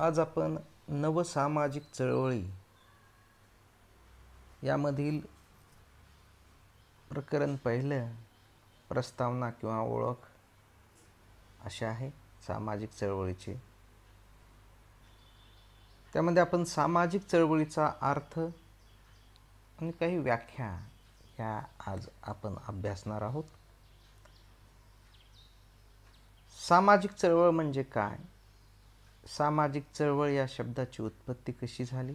आज आपण नवसामाजिक चळवळी यामधील प्रकरण पहिलं प्रस्तावना किंवा ओळख अशी आहे सामाजिक चळवळीची त्यामध्ये आपण सामाजिक चळवळीचा अर्थ आणि काही व्याख्या ह्या आज आपण अभ्यासणार आहोत सामाजिक चळवळ म्हणजे काय सामाजिक चळवळ या शब्दाची उत्पत्ती कशी झाली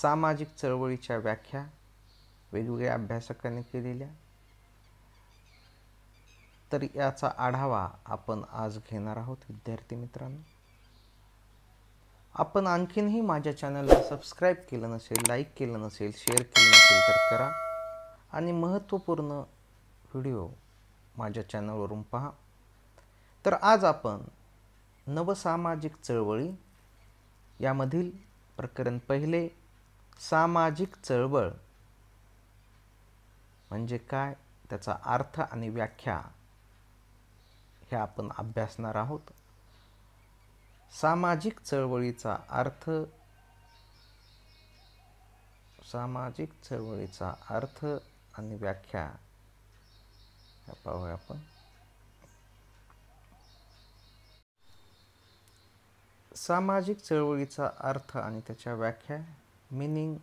सामाजिक चळवळीच्या व्याख्या वेगवेगळ्या अभ्यासकांनी केलेल्या तर याचा आढावा आपण आज घेणार आहोत विद्यार्थी मित्रांनो आपण आणखीनही माझ्या चॅनलला सबस्क्राईब केलं नसेल लाईक केलं नसेल शेअर केलं नसेल तर करा आणि महत्त्वपूर्ण व्हिडिओ माझ्या चॅनलवरून पहा तर आज आपण नवसामाजिक चळवळी यामधील प्रकरण पहिले सामाजिक चळवळ म्हणजे काय त्याचा अर्थ आणि व्याख्या हे आपण अभ्यासणार आहोत सामाजिक चळवळीचा अर्थ सामाजिक चळवळीचा अर्थ आणि व्याख्या पाहूया आपण सामाजिक चळवळीचा अर्थ आणि त्याच्या व्याख्या meaning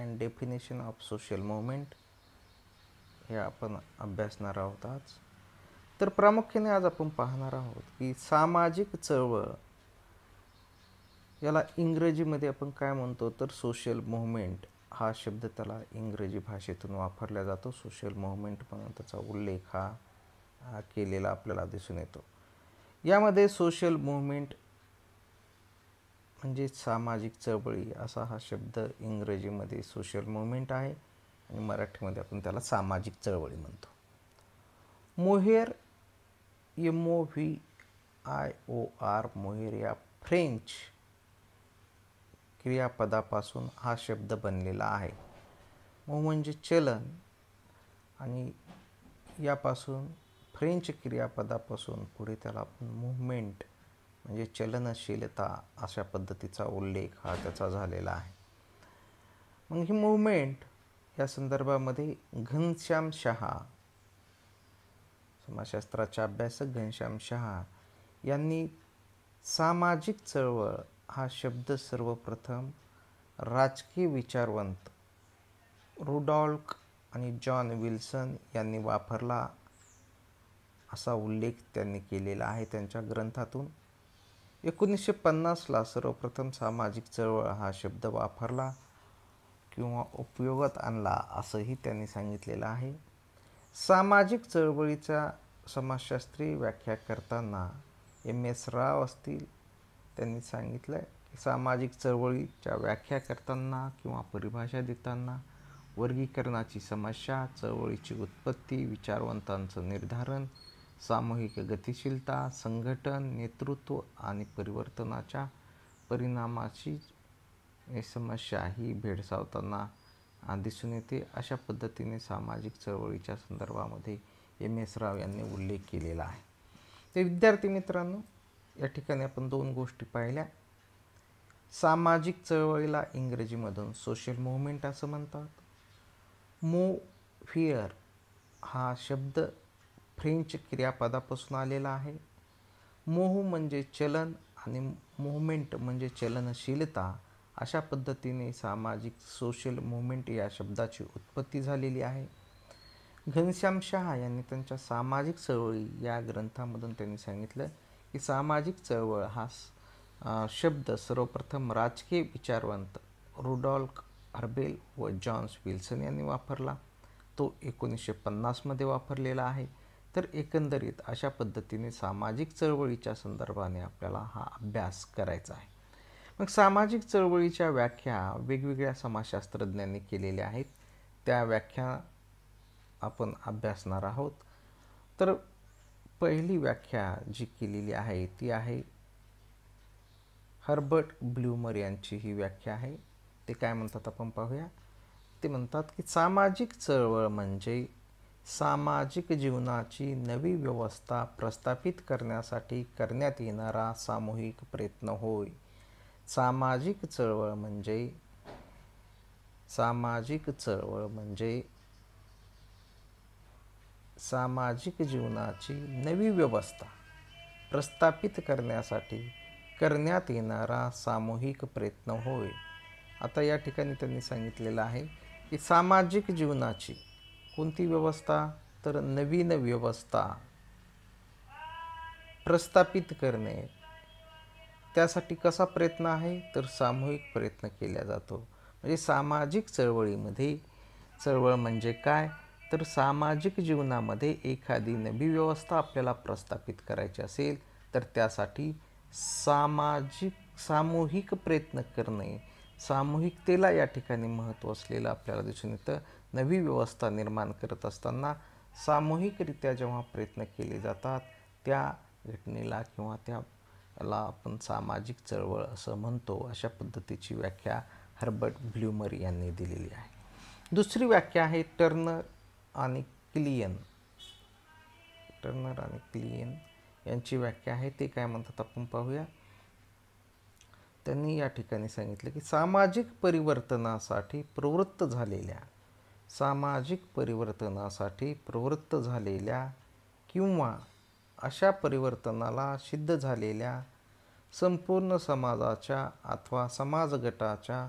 and definition of social movement हे आपण अभ्यासणार आहोत आज तर प्रामुख्याने आज आपण पाहणार आहोत की सामाजिक चळवळ याला इंग्रजीमध्ये आपण काय म्हणतो तर सोशल मुवमेंट हा शब्द त्याला इंग्रजी भाषेतून वापरला जातो सोशल मुवमेंट म्हणून त्याचा उल्लेख हा केलेला आपल्याला दिसून येतो यामध्ये सोशल मुवमेंट म्हणजे सामाजिक चळवळी असा हा शब्द इंग्रजीमध्ये सोशल मुवमेंट आहे आणि मराठीमध्ये आपण त्याला सामाजिक चळवळी म्हणतो मोहेर M O V I O R मोहेर या फ्रेंच क्रियापदापासून हा शब्द बनलेला आहे मो म्हणजे चलन आणि यापासून फ्रेंच क्रियापदापासून पुढे त्याला आपण मुवमेंट म्हणजे चलनशीलता अशा पद्धतीचा उल्लेख हा त्याचा झालेला आहे मग ही मुवमेंट या संदर्भामध्ये घनश्याम शहा समाजशास्त्राच्या अभ्यासक घनश्याम शहा यांनी सामाजिक चळवळ हा शब्द सर्वप्रथम राजकीय विचारवंत रुडॉल्क आणि जॉन विल्सन यांनी वापरला असा उल्लेख त्यांनी केलेला आहे त्यांच्या ग्रंथातून एकोणीसशे पन्नासला सर्वप्रथम सामाजिक चळवळ हा शब्द वापरला किंवा उपयोगात आणला असंही त्यांनी सांगितलेलं आहे सामाजिक चळवळीचा समाजशास्त्री व्याख्या करताना एम एस राव असतील त्यांनी सांगितलं की सामाजिक चळवळीच्या व्याख्या करताना किंवा परिभाषा देताना वर्गीकरणाची समस्या चळवळीची उत्पत्ती विचारवंतांचं निर्धारण सामूहिक गतिशीलता संघटन नेतृत्व आणि परिवर्तनाच्या परिणामाची समस्या ही भेडसावताना दिसून येते अशा पद्धतीने सामाजिक चळवळीच्या संदर्भामध्ये एम एस राव यांनी उल्लेख केलेला आहे ते विद्यार्थी मित्रांनो या ठिकाणी आपण दोन गोष्टी पाहिल्या सामाजिक चळवळीला इंग्रजीमधून सोशल मुवमेंट असं म्हणतात मो फिअर हा शब्द फ्रेंच क्रियापदापासून आलेला आहे मोह म्हणजे चलन आणि मुवमेंट म्हणजे चलनशीलता अशा पद्धतीने सामाजिक सोशल मुवमेंट या शब्दाची उत्पत्ती झालेली आहे घनश्याम शहा यांनी त्यांच्या सामाजिक चळवळी या ग्रंथामधून त्यांनी सांगितलं की सामाजिक चळवळ हा शब्द सर्वप्रथम राजकीय विचारवंत रुडॉल्क हर्बेल व जॉन्स विल्सन यांनी वापरला तो एकोणीसशे पन्नासमध्ये वापरलेला आहे तर एकंदरीत अशा पद्धतीने सामाजिक चळवळीच्या संदर्भाने आपल्याला हा अभ्यास करायचा आहे मग सामाजिक चळवळीच्या व्याख्या वेगवेगळ्या समाजशास्त्रज्ञांनी केलेल्या आहेत त्या व्याख्या आपण अभ्यासणार आहोत तर पहिली व्याख्या जी केलेली आहे ती आहे हर्बर्ट ब्ल्यूमर यांची ही व्याख्या आहे ते काय म्हणतात आपण पाहूया ते म्हणतात की सामाजिक चळवळ म्हणजे सामाजिक जीवनाची नवी व्यवस्था प्रस्थापित करण्यासाठी करण्यात येणारा सामूहिक प्रयत्न होय सामाजिक चळवळ म्हणजे सामाजिक चळवळ म्हणजे सामाजिक जीवनाची नवी व्यवस्था प्रस्थापित करण्यासाठी करण्यात येणारा सामूहिक प्रयत्न होय आता या ठिकाणी त्यांनी सांगितलेलं आहे की सामाजिक जीवनाची कोणती व्यवस्था तर नवीन व्यवस्था प्रस्थापित करणे त्यासाठी कसा प्रयत्न आहे तर सामूहिक प्रयत्न केला जातो म्हणजे सामाजिक चळवळीमध्ये चळवळ म्हणजे काय तर सामाजिक जीवनामध्ये एखादी नवी व्यवस्था आपल्याला प्रस्थापित करायची असेल तर त्यासाठी सामाजिक सामूहिक प्रयत्न करणे सामूहिकतेला या ठिकाणी महत्त्व असलेलं आपल्याला दिसून येतं नवी व्यवस्था निर्माण करत असताना सामूहिकरित्या जेव्हा प्रयत्न केले जातात त्या घटनेला किंवा त्याला आपण सामाजिक चळवळ असं म्हणतो अशा पद्धतीची व्याख्या हर्बर्ट ब्ल्युमर यांनी दिलेली आहे दुसरी व्याख्या आहे टर्नर आणि क्लियन टर्नर आणि क्लियन यांची व्याख्या आहे ते काय म्हणतात आपण पाहूया त्यांनी या ठिकाणी सांगितलं की सामाजिक परिवर्तनासाठी प्रवृत्त झालेल्या सामाजिक परिवर्तनासाठी प्रवृत्त झालेल्या किंवा अशा परिवर्तनाला सिद्ध झालेल्या संपूर्ण समाजाच्या अथवा समाजगटाच्या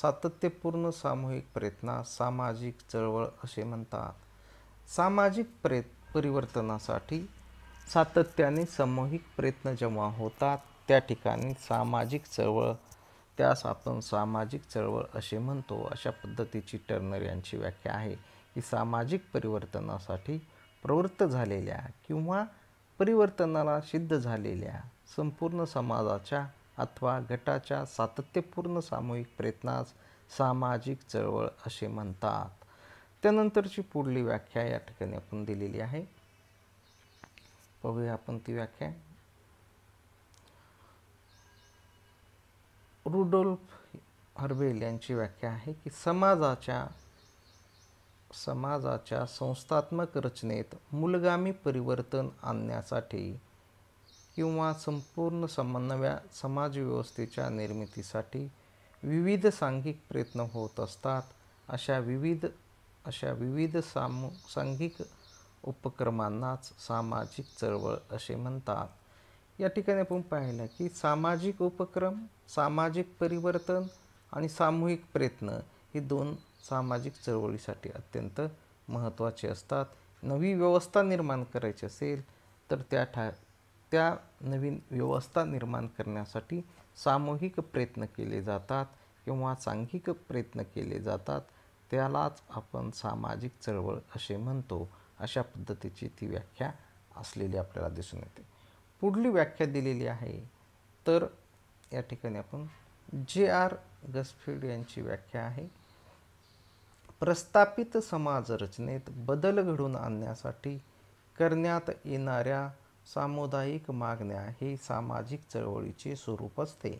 सातत्यपूर्ण सामूहिक प्रयत्नास सामाजिक चळवळ असे म्हणतात सामाजिक प्रे परिवर्तनासाठी सातत्याने सामूहिक प्रयत्न जेव्हा होतात त्या ठिकाणी सामाजिक चळवळ त्यास आपण सामाजिक चळवळ असे म्हणतो अशा पद्धतीची टर्नर यांची व्याख्या आहे की सामाजिक परिवर्तनासाठी प्रवृत्त झालेल्या किंवा परिवर्तनाला सिद्ध झालेल्या संपूर्ण समाजाच्या अथवा गटाच्या सातत्यपूर्ण सामूहिक प्रयत्नास सामाजिक चळवळ असे म्हणतात त्यानंतरची पुढली व्याख्या या ठिकाणी आपण दिलेली आहे बघूया आपण ती व्याख्या रुडोल्फ हर्बेल यांची व्याख्या आहे की समाजाच्या समाजाच्या संस्थात्मक रचनेत मूलगामी परिवर्तन आणण्यासाठी किंवा संपूर्ण समन्वया समाजव्यवस्थेच्या निर्मितीसाठी विविध सांघिक प्रयत्न होत असतात अशा विविध अशा विविध सामू सांघिक उपक्रमांनाच सामाजिक चळवळ असे म्हणतात या ठिकाणी आपण पाहिलं की सामाजिक उपक्रम सामाजिक परिवर्तन आणि सामूहिक प्रयत्न हे दोन सामाजिक चळवळीसाठी अत्यंत महत्त्वाचे असतात नवी व्यवस्था निर्माण करायची असेल तर त्या ठा त्या नवीन व्यवस्था निर्माण करण्यासाठी सामूहिक प्रयत्न केले जातात किंवा सांघिक प्रयत्न केले जातात त्यालाच आपण सामाजिक चळवळ असे म्हणतो अशा पद्धतीची ती व्याख्या असलेली आपल्याला दिसून येते पुढली व्याख्या दिलेली आहे तर या ठिकाणी आपण जे आर गसफीड यांची व्याख्या आहे प्रस्थापित समाजरचनेत बदल घडून आणण्यासाठी करण्यात येणाऱ्या सामुदायिक मागण्या हे सामाजिक चळवळीचे स्वरूप असते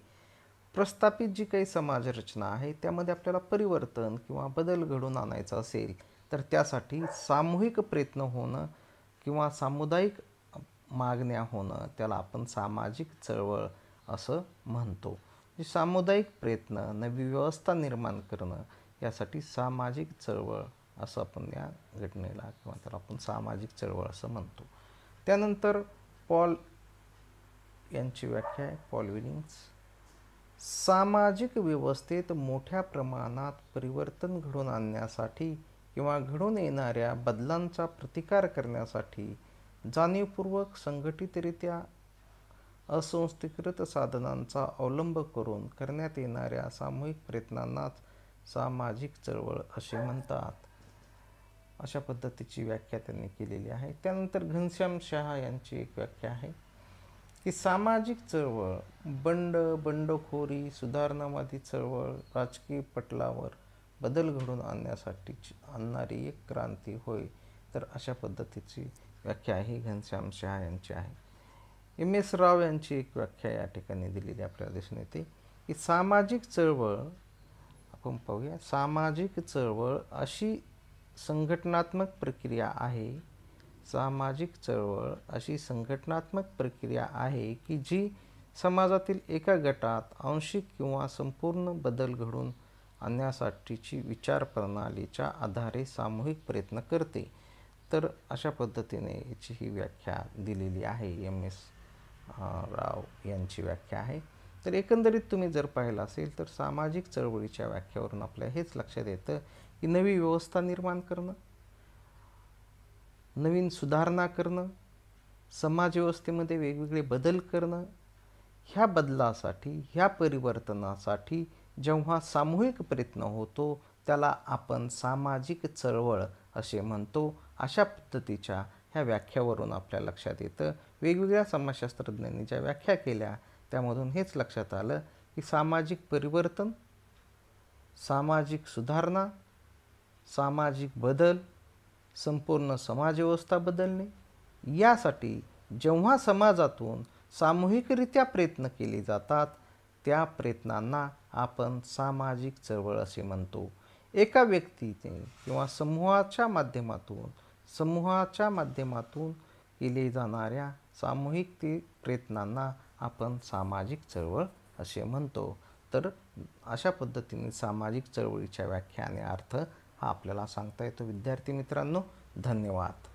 प्रस्थापित जी काही समाजरचना आहे त्यामध्ये आपल्याला परिवर्तन किंवा बदल घडून आणायचा असेल तर त्यासाठी सामूहिक प्रयत्न होणं किंवा सामुदायिक मागण्या होणं त्याला आपण सामाजिक चळवळ असं म्हणतो म्हणजे सामुदायिक प्रयत्न नवी व्यवस्था निर्माण करणं यासाठी सामाजिक चळवळ असं आपण या घटनेला किंवा त्याला आपण सामाजिक चळवळ असं म्हणतो त्यानंतर पॉल यांची व्याख्या आहे पॉल विलिंग्स सामाजिक व्यवस्थेत मोठ्या प्रमाणात परिवर्तन घडून आणण्यासाठी किंवा घडून येणाऱ्या बदलांचा प्रतिकार करण्यासाठी जाणीवपूर्वक संघटितरित्या असंस्थीकृत साधनांचा अवलंब करून करण्यात येणाऱ्या सामूहिक प्रयत्नांनाच सामाजिक चळवळ असे म्हणतात अशा पद्धतीची व्याख्या त्यांनी केलेली आहे त्यानंतर घनश्याम शहा यांची एक व्याख्या आहे की सामाजिक चळवळ बंड बंडखोरी सुधारणावादी चळवळ राजकीय पटलावर बदल घडून आणण्यासाठी आणणारी एक क्रांती होय तर अशा पद्धतीची व्याख्या ही घनश्याम शहा यांची आहे एम एस राव यांची एक व्याख्या या ठिकाणी दिलेली आपल्याला दिसून येते की सामाजिक चळवळ आपण पाहूया सामाजिक चळवळ अशी संघटनात्मक प्रक्रिया आहे सामाजिक चळवळ अशी संघटनात्मक प्रक्रिया आहे की जी समाजातील एका गटात आंशिक किंवा संपूर्ण बदल घडून आणण्यासाठीची विचारप्रणालीच्या आधारे सामूहिक प्रयत्न करते तर अशा पद्धतीने याची ही व्याख्या दिलेली आहे एम एस राव यांची व्याख्या आहे तर एकंदरीत तुम्ही जर पाहिलं असेल तर सामाजिक चळवळीच्या व्याख्यावरून आपल्या हेच लक्षात येतं की नवी व्यवस्था निर्माण करणं नवीन सुधारणा करणं समाजव्यवस्थेमध्ये वेगवेगळे बदल करणं ह्या बदलासाठी ह्या परिवर्तनासाठी जेव्हा सामूहिक प्रयत्न होतो त्याला आपण सामाजिक चळवळ असे म्हणतो अशा पद्धतीच्या ह्या व्याख्यावरून आपल्या लक्षात येतं वेगवेगळ्या समाजशास्त्रज्ञांनी ज्या व्याख्या केल्या त्यामधून हेच लक्षात आलं की सामाजिक परिवर्तन सामाजिक सुधारणा सामाजिक बदल संपूर्ण समाजव्यवस्था बदलणे यासाठी जेव्हा समाजातून सामूहिकरित्या प्रयत्न केले जातात त्या प्रयत्नांना आपण सामाजिक चळवळ असे म्हणतो एका व्यक्तीने किंवा समूहाच्या माध्यमातून समूहाच्या माध्यमातून केले जाणाऱ्या सामूहिक ती प्रयत्नांना आपण सामाजिक चळवळ असे म्हणतो तर अशा पद्धतीने सामाजिक चळवळीच्या व्याख्याने आणि अर्थ हा आपल्याला सांगता येतो विद्यार्थी मित्रांनो धन्यवाद